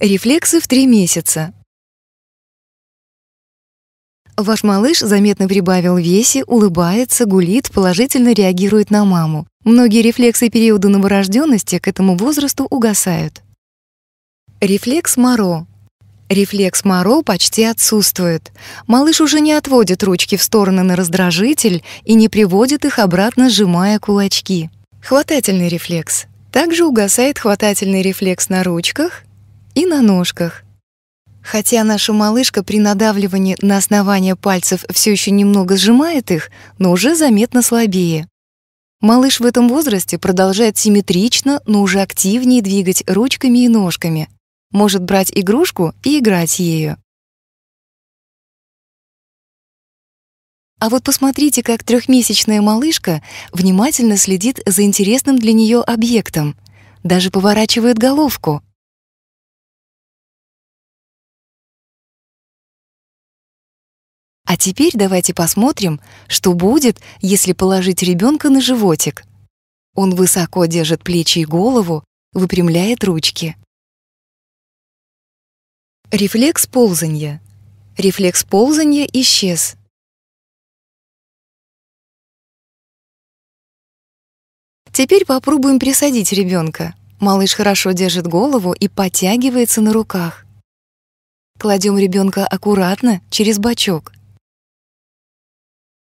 Рефлексы в три месяца. Ваш малыш заметно прибавил весе, улыбается, гулит, положительно реагирует на маму. Многие рефлексы периода новорожденности к этому возрасту угасают. Рефлекс Моро. Рефлекс Моро почти отсутствует. Малыш уже не отводит ручки в стороны на раздражитель и не приводит их обратно, сжимая кулачки. Хватательный рефлекс. Также угасает хватательный рефлекс на ручках на ножках. Хотя наша малышка при надавливании на основание пальцев все еще немного сжимает их, но уже заметно слабее. Малыш в этом возрасте продолжает симметрично, но уже активнее двигать ручками и ножками. Может брать игрушку и играть ею. А вот посмотрите, как трехмесячная малышка внимательно следит за интересным для нее объектом, даже поворачивает головку — А теперь давайте посмотрим, что будет, если положить ребенка на животик. Он высоко держит плечи и голову, выпрямляет ручки. Рефлекс ползания. Рефлекс ползания исчез. Теперь попробуем присадить ребенка. Малыш хорошо держит голову и подтягивается на руках. Кладем ребенка аккуратно через бачок.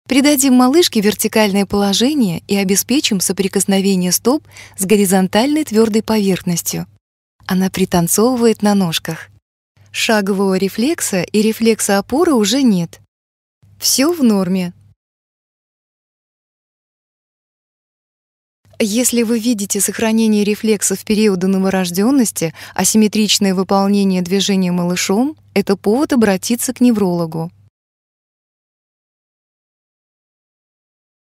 Придадим малышке вертикальное положение и обеспечим соприкосновение стоп с горизонтальной твердой поверхностью. Она пританцовывает на ножках. Шагового рефлекса и рефлекса опоры уже нет. Все в норме. Если вы видите сохранение рефлексов периода новорожденности, асимметричное выполнение движения малышом, это повод обратиться к неврологу.